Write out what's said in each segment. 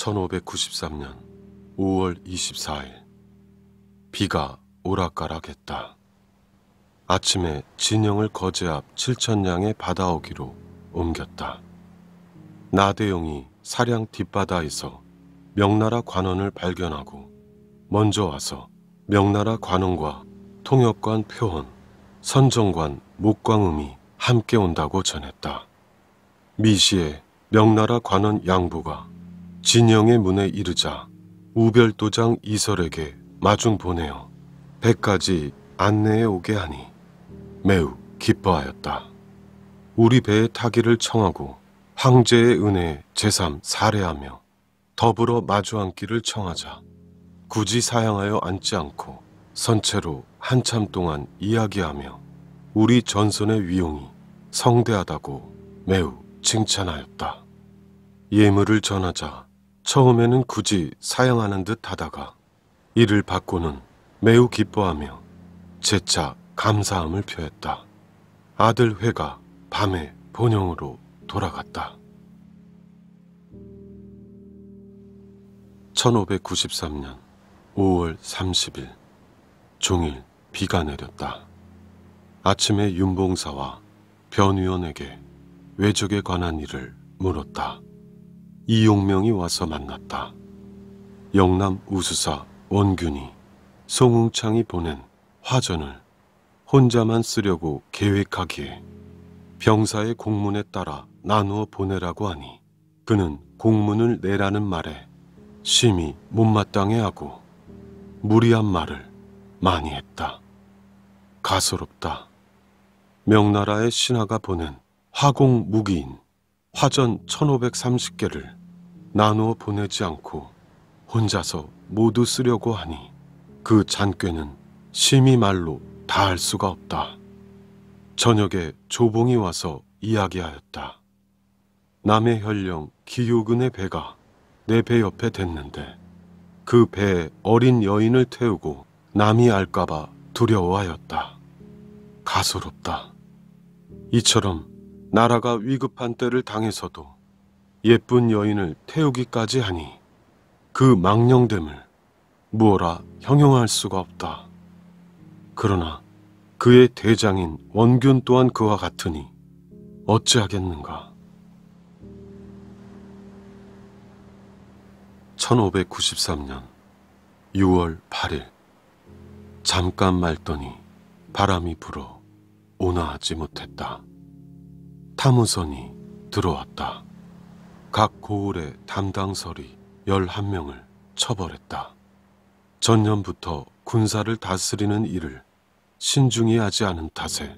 1593년 5월 24일 비가 오락가락했다. 아침에 진영을 거제 앞 7천량의 바다오기로 옮겼다. 나대용이 사량 뒷바다에서 명나라 관원을 발견하고 먼저 와서 명나라 관원과 통역관 표원, 선정관 목광음이 함께 온다고 전했다. 미시에 명나라 관원 양부가 진영의 문에 이르자 우별도장 이설에게 마중 보내어 배까지 안내해 오게 하니 매우 기뻐하였다. 우리 배에 타기를 청하고 황제의 은혜에 제삼 사례하며 더불어 마주 앉기를 청하자 굳이 사양하여 앉지 않고 선체로 한참 동안 이야기하며 우리 전선의 위용이 성대하다고 매우 칭찬하였다. 예물을 전하자 처음에는 굳이 사양하는 듯 하다가 이를 받고는 매우 기뻐하며 재차 감사함을 표했다. 아들 회가 밤에 본영으로 돌아갔다. 1593년 5월 30일 종일 비가 내렸다. 아침에 윤봉사와 변의원에게 외적에 관한 일을 물었다. 이용명이 와서 만났다. 영남 우수사 원균이 송웅창이 보낸 화전을 혼자만 쓰려고 계획하기에 병사의 공문에 따라 나누어 보내라고 하니 그는 공문을 내라는 말에 심히 못마땅해하고 무리한 말을 많이 했다. 가소롭다. 명나라의 신하가 보낸 화공 무기인 화전 1530개를 나누어 보내지 않고 혼자서 모두 쓰려고 하니 그 잔꾀는 심히 말로 다할 수가 없다. 저녁에 조봉이 와서 이야기하였다. 남의 현령 기요근의 배가 내 배 옆에 댔는데 그 배에 어린 여인을 태우고 남이 알까봐 두려워하였다. 가소롭다. 이처럼 나라가 위급한 때를 당해서도 예쁜 여인을 태우기까지 하니 그 망령됨을 무어라 형용할 수가 없다. 그러나 그의 대장인 원균 또한 그와 같으니 어찌하겠는가. 1593년 6월 8일 잠깐 말더니 바람이 불어 온화하지 못했다. 탐우선이 들어왔다. 각 고을의 담당설이 11명을 처벌했다. 전년부터 군사를 다스리는 일을 신중히 하지 않은 탓에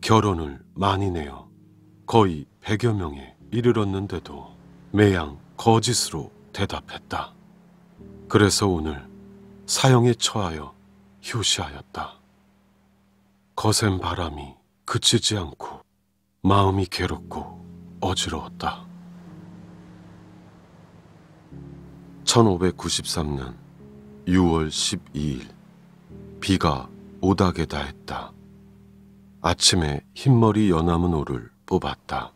결혼을 많이 내어 거의 100여 명에 이르렀는데도 매양 거짓으로 대답했다. 그래서 오늘 사형에 처하여 휴시하였다 거센 바람이 그치지 않고 마음이 괴롭고 어지러웠다. 1593년 6월 12일 비가 오닥에 다했다. 아침에 흰머리 연나무노를 뽑았다.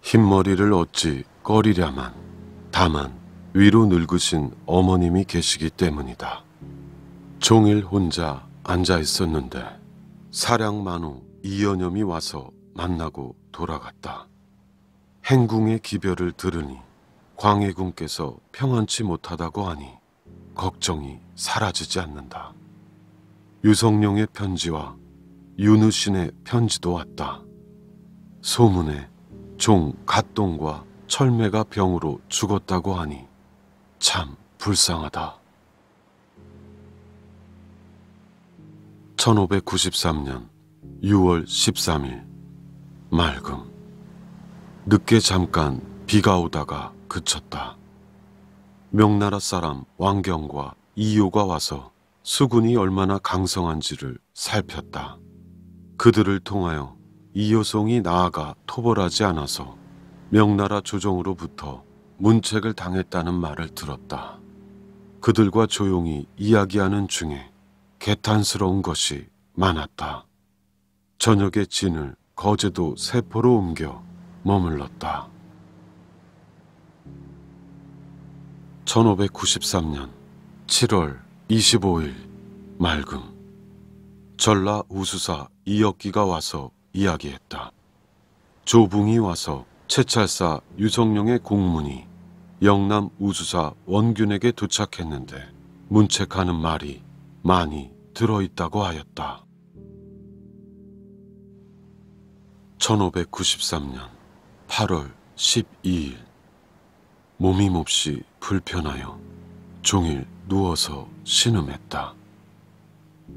흰머리를 어찌 꺼리랴만 다만 위로 늙으신 어머님이 계시기 때문이다. 종일 혼자 앉아 있었는데 사량만우 이연염이 와서 만나고 돌아갔다. 행궁의 기별을 들으니 광해군께서 평안치 못하다고 하니 걱정이 사라지지 않는다. 유성룡의 편지와 윤우신의 편지도 왔다. 소문에 종 갓동과 철매가 병으로 죽었다고 하니 참 불쌍하다. 1593년 6월 13일 맑음. 늦게 잠깐 비가 오다가 그쳤다. 명나라 사람 왕경과 이효가 와서 수군이 얼마나 강성한지를 살폈다. 그들을 통하여 이효송이 나아가 토벌하지 않아서 명나라 조정으로부터 문책을 당했다는 말을 들었다. 그들과 조용히 이야기하는 중에 개탄스러운 것이 많았다. 저녁에 진을 거제도 세포로 옮겨 머물렀다. 1593년 7월 25일 말금 전라 우수사 이역기가 와서 이야기했다. 조붕이 와서 채찰사 유성룡의 공문이 영남 우수사 원균에게 도착했는데 문책하는 말이 많이 들어있다고 하였다. 1593년 8월 12일 몸이 몹시 불편하여 종일 누워서 신음했다.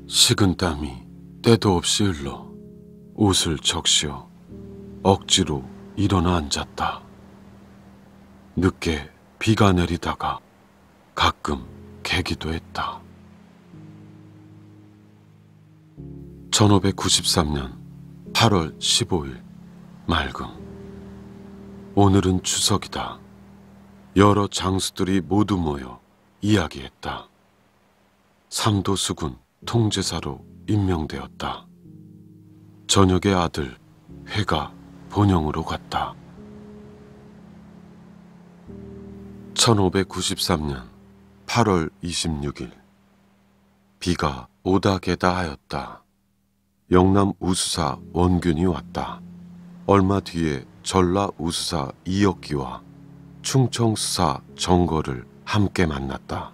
식은 땀이 때도 없이 흘러 옷을 적시어 억지로 일어나 앉았다. 늦게 비가 내리다가 가끔 개기도 했다. 1593년 8월 15일 맑음 오늘은 추석이다. 여러 장수들이 모두 모여 이야기했다. 삼도수군 통제사로 임명되었다. 저녁에 아들 회가 본영으로 갔다. 1593년 8월 26일 비가 오다 개다 하였다. 영남 우수사 원균이 왔다. 얼마 뒤에 전라 우수사 이혁기와 충청 수사 정거를 함께 만났다.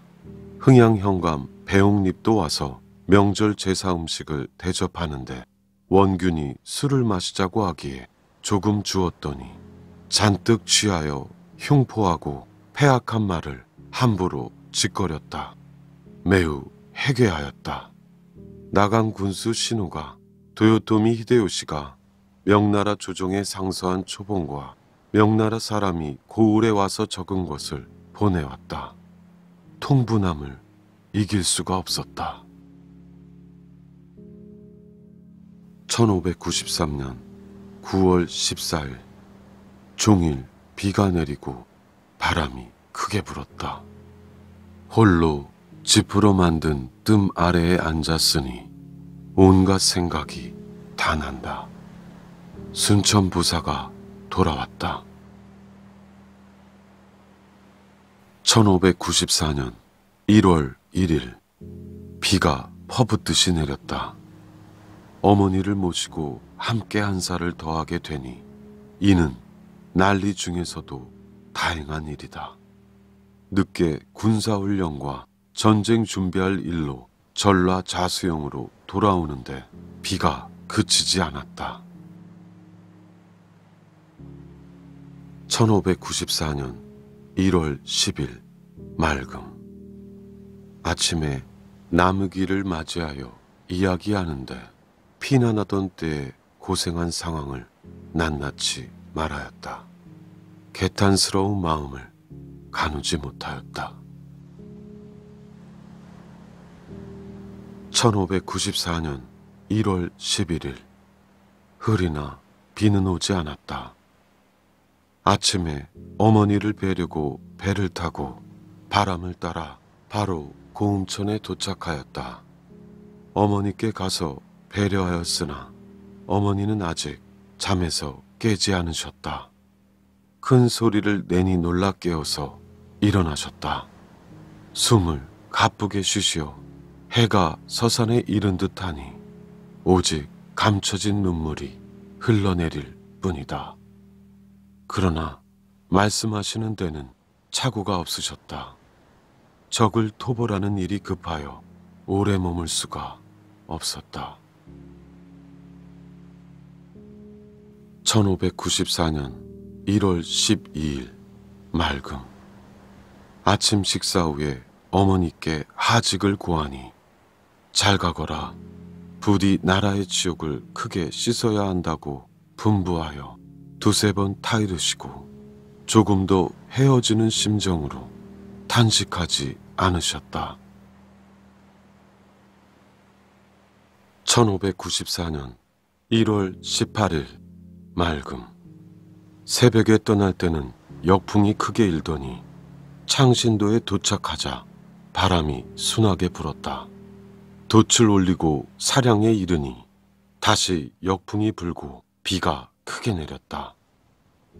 흥양 형감 배옥립도 와서 명절 제사 음식을 대접하는데 원균이 술을 마시자고 하기에 조금 주었더니 잔뜩 취하여 흉포하고 폐악한 말을 함부로 짓거렸다. 매우 해괴하였다. 나간 군수 신우가 도요토미 히데요시가 명나라 조정에 상서한 초봉과 명나라 사람이 고을에 와서 적은 것을 보내왔다. 통분함을 이길 수가 없었다. 1593년 9월 14일 종일 비가 내리고 바람이 크게 불었다. 홀로 지으로 만든 뜸 아래에 앉았으니 온갖 생각이 다 난다. 순천 부사가 돌아왔다. 1594년 1월 1일 비가 퍼붓듯이 내렸다. 어머니를 모시고 함께 한 살을 더하게 되니 이는 난리 중에서도 다행한 일이다. 늦게 군사훈련과 전쟁 준비할 일로 전라 자수영으로 돌아오는데 비가 그치지 않았다. 1594년 1월 10일 맑음 아침에 나무기를 맞이하여 이야기하는데 피난하던 때에 고생한 상황을 낱낱이 말하였다. 개탄스러운 마음을 가누지 못하였다. 1594년 1월 11일 흐리나 비는 오지 않았다. 아침에 어머니를 뵈려고 배를 타고 바람을 따라 바로 고음천에 도착하였다. 어머니께 가서 배려하였으나 어머니는 아직 잠에서 깨지 않으셨다. 큰 소리를 내니 놀라 깨어서 일어나셨다. 숨을 가쁘게 쉬시오 해가 서산에 이른 듯하니 오직 감춰진 눈물이 흘러내릴 뿐이다. 그러나 말씀하시는 데는 착오가 없으셨다. 적을 토벌하는 일이 급하여 오래 머물 수가 없었다. 1594년 1월 12일 맑음 아침 식사 후에 어머니께 하직을 구하니 잘 가거라. 부디 나라의 지옥을 크게 씻어야 한다고 분부하여 두세 번 타이르시고 조금도 헤어지는 심정으로 탄식하지 않으셨다. 1594년 1월 18일 맑음 새벽에 떠날 때는 역풍이 크게 일더니 창신도에 도착하자 바람이 순하게 불었다. 돛을 올리고 사량에 이르니 다시 역풍이 불고 비가 크게 내렸다.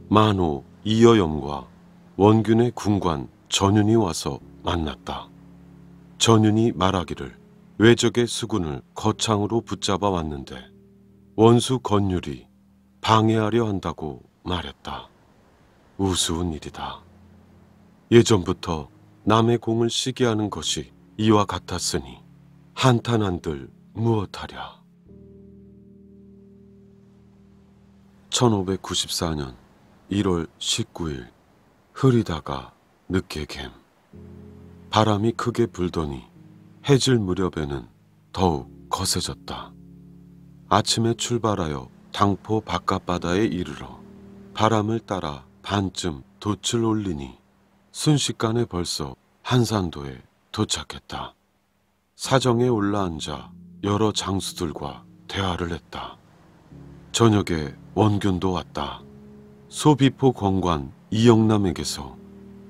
만호 이여염과 원균의 군관 전윤이 와서 만났다. 전윤이 말하기를 외적의 수군을 거창으로 붙잡아 왔는데 원수 건율이 방해하려 한다고 말했다. 우스운 일이다. 예전부터 남의 공을 시기하는 것이 이와 같았으니 한탄한들 무엇하랴. 1594년 1월 19일 흐리다가 늦게 갬. 바람이 크게 불더니 해질 무렵에는 더욱 거세졌다. 아침에 출발하여 당포 바깥바다에 이르러 바람을 따라 반쯤 돛을 올리니 순식간에 벌써 한산도에 도착했다. 사정에 올라앉아 여러 장수들과 대화를 했다. 저녁에 원균도 왔다. 소비포 권관 이영남에게서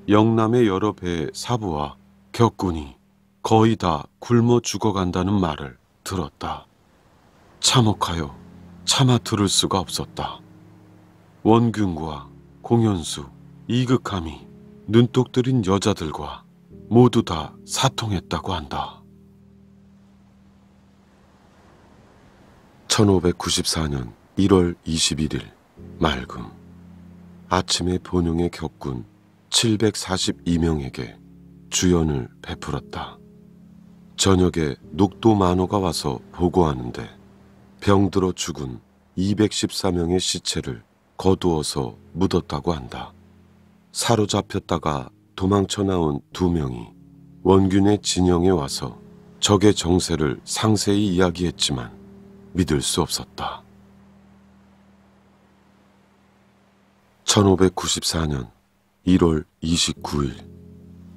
영남의 여러 배의 사부와 격군이 거의 다 굶어 죽어간다는 말을 들었다. 참혹하여 차마 들을 수가 없었다. 원균과 공현수, 이극함이 눈독 들인 여자들과 모두 다 사통했다고 한다. 1594년 1월 21일 맑음 아침에 본용에 겪은 742명에게 주연을 베풀었다. 저녁에 녹도 만호가 와서 보고하는데 병들어 죽은 214명의 시체를 거두어서 묻었다고 한다. 사로잡혔다가 도망쳐 나온 두 명이 원균의 진영에 와서 적의 정세를 상세히 이야기했지만 믿을 수 없었다. 1594년 1월 29일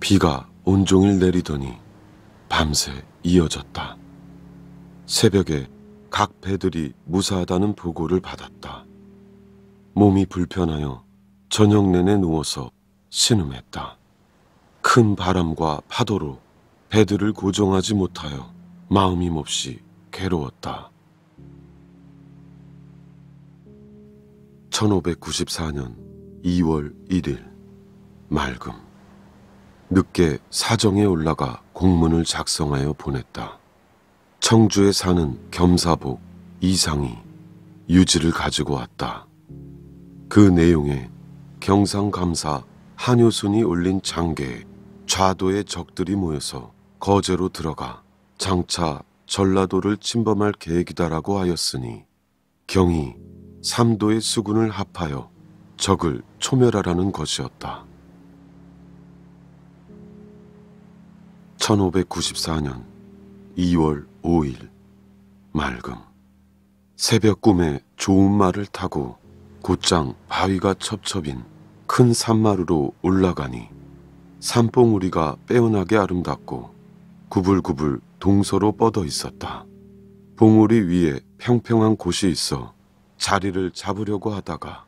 비가 온종일 내리더니 밤새 이어졌다. 새벽에 각 배들이 무사하다는 보고를 받았다. 몸이 불편하여 저녁 내내 누워서 신음했다. 큰 바람과 파도로 배들을 고정하지 못하여 마음이 몹시 괴로웠다. 1594년 2월 1일 말금 늦게 사정에 올라가 공문을 작성하여 보냈다. 청주에 사는 겸사복 이상이 유지를 가지고 왔다. 그 내용에 경상감사 한효순이 올린 장계에 좌도의 적들이 모여서 거제로 들어가 장차 전라도를 침범할 계획이다라고 하였으니 경이 삼도의 수군을 합하여 적을 초멸하라는 것이었다. 1594년 2월 5일 맑음 새벽 꿈에 좋은 말을 타고 곧장 바위가 첩첩인 큰 산마루로 올라가니 산봉우리가 빼어나게 아름답고 구불구불 동서로 뻗어 있었다. 봉우리 위에 평평한 곳이 있어 자리를 잡으려고 하다가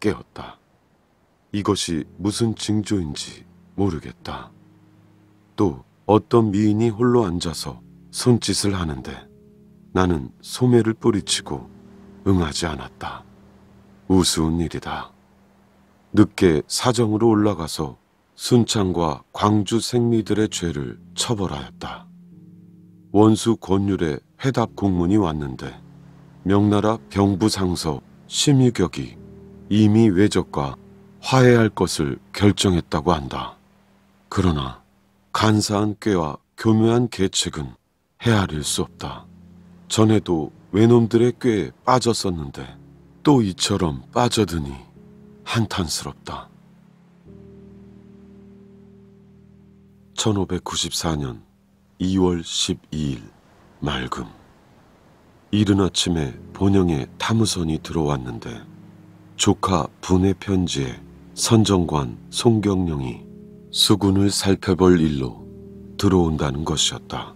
깨었다. 이것이 무슨 징조인지 모르겠다. 또 어떤 미인이 홀로 앉아서 손짓을 하는데 나는 소매를 뿌리치고 응하지 않았다. 우스운 일이다. 늦게 사정으로 올라가서 순창과 광주 생리들의 죄를 처벌하였다. 원수 권율의 해답 공문이 왔는데 명나라 병부상서 심유격이 이미 외적과 화해할 것을 결정했다고 한다. 그러나 간사한 꾀와 교묘한 계책은 헤아릴 수 없다. 전에도 외놈들의 꾀에 빠졌었는데 또 이처럼 빠져드니 한탄스럽다. 1594년 2월 12일 맑음 이른 아침에 본영의타무선이 들어왔는데 조카 분의 편지에 선정관 송경령이 수군을 살펴볼 일로 들어온다는 것이었다.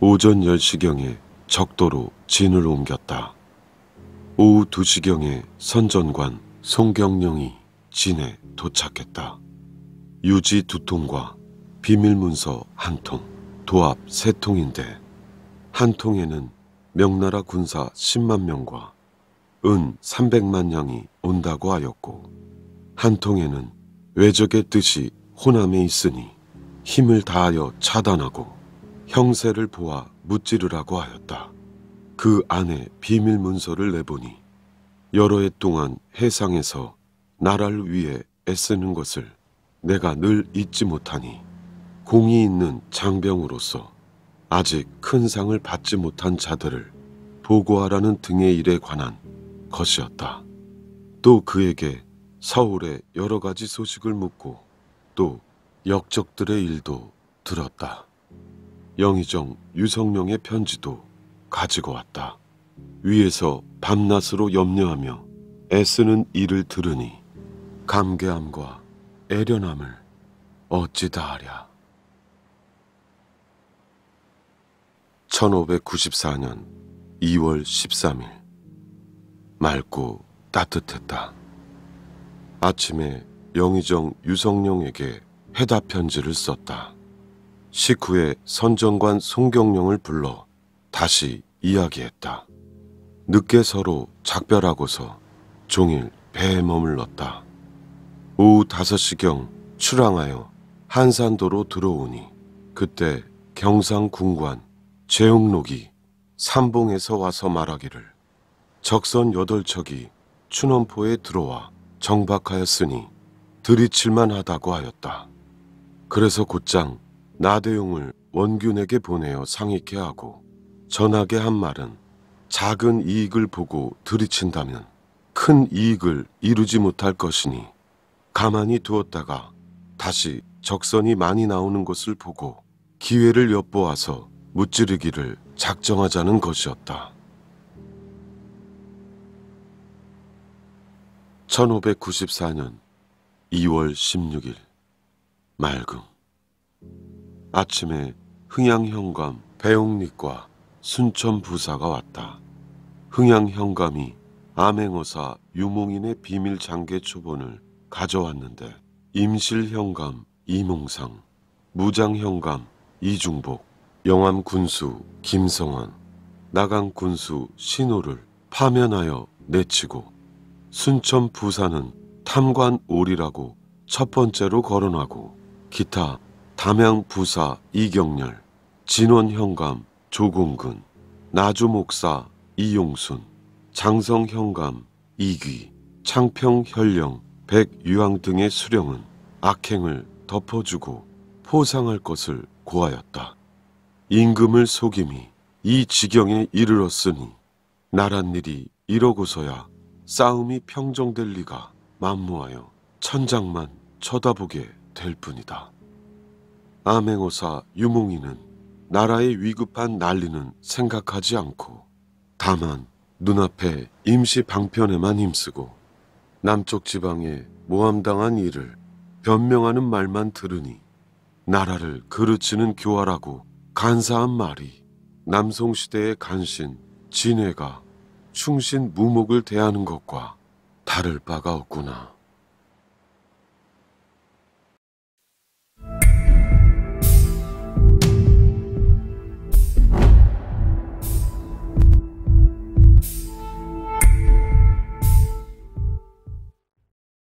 오전 10시경에 적도로 진을 옮겼다. 오후 2시경에 선전관 송경령이 진에 도착했다. 유지 두 통과 비밀문서 한 통, 도합 세 통인데 한 통에는 명나라 군사 10만 명과 은 300만 양이 온다고 하였고 한 통에는 외적의 뜻이 호남에 있으니 힘을 다하여 차단하고 형세를 보아 무찌르라고 하였다. 그 안에 비밀 문서를 내보니 여러 해 동안 해상에서 나라를 위해 애쓰는 것을 내가 늘 잊지 못하니 공이 있는 장병으로서 아직 큰 상을 받지 못한 자들을 보고하라는 등의 일에 관한 것이었다. 또 그에게 서울의 여러 가지 소식을 묻고 또 역적들의 일도 들었다. 영희정 유성룡의 편지도 가지고 왔다. 위에서 밤낮으로 염려하며 애쓰는 일을 들으니 감개함과 애련함을 어찌다 하랴. 1594년 2월 13일 맑고 따뜻했다. 아침에 영의정 유성룡에게 해답 편지를 썼다. 식후에 선정관 송경룡을 불러 다시 이야기했다. 늦게 서로 작별하고서 종일 배에 머물렀다. 오후 5시경 출항하여 한산도로 들어오니 그때 경상궁관 제옥록이 삼봉에서 와서 말하기를 적선 여덟 척이 춘원포에 들어와 정박하였으니 들이칠만 하다고 하였다. 그래서 곧장 나대용을 원균에게 보내어 상익케 하고 전하게 한 말은 작은 이익을 보고 들이친다면 큰 이익을 이루지 못할 것이니 가만히 두었다가 다시 적선이 많이 나오는 것을 보고 기회를 엿보아서 무찌르기를 작정하자는 것이었다. 1594년 2월 16일 말금 아침에 흥양 현감 배용립과 순천 부사가 왔다. 흥양 현감이 암행어사 유몽인의 비밀 장계 초본을 가져왔는데 임실 현감 이몽상, 무장 현감 이중복, 영암 군수 김성환, 나강 군수 신호를 파면하여 내치고 순천 부사는 탐관 오리라고 첫 번째로 거론하고 기타 담양 부사 이경렬, 진원 현감 조공근, 나주 목사 이용순, 장성 현감 이귀, 창평 현령 백유황 등의 수령은 악행을 덮어주고 포상할 것을 고하였다. 임금을 속임이 이 지경에 이르렀으니 나란 일이 이러고서야 싸움이 평정될 리가 만무하여 천장만 쳐다보게 될 뿐이다. 암행어사 유몽이는 나라의 위급한 난리는 생각하지 않고 다만 눈앞에 임시 방편에만 힘쓰고 남쪽 지방에 모함당한 일을 변명하는 말만 들으니 나라를 그르치는 교활하고 간사한 말이 남송시대의 간신, 진해가 충신 무목을 대하는 것과 다를 바가 없구나.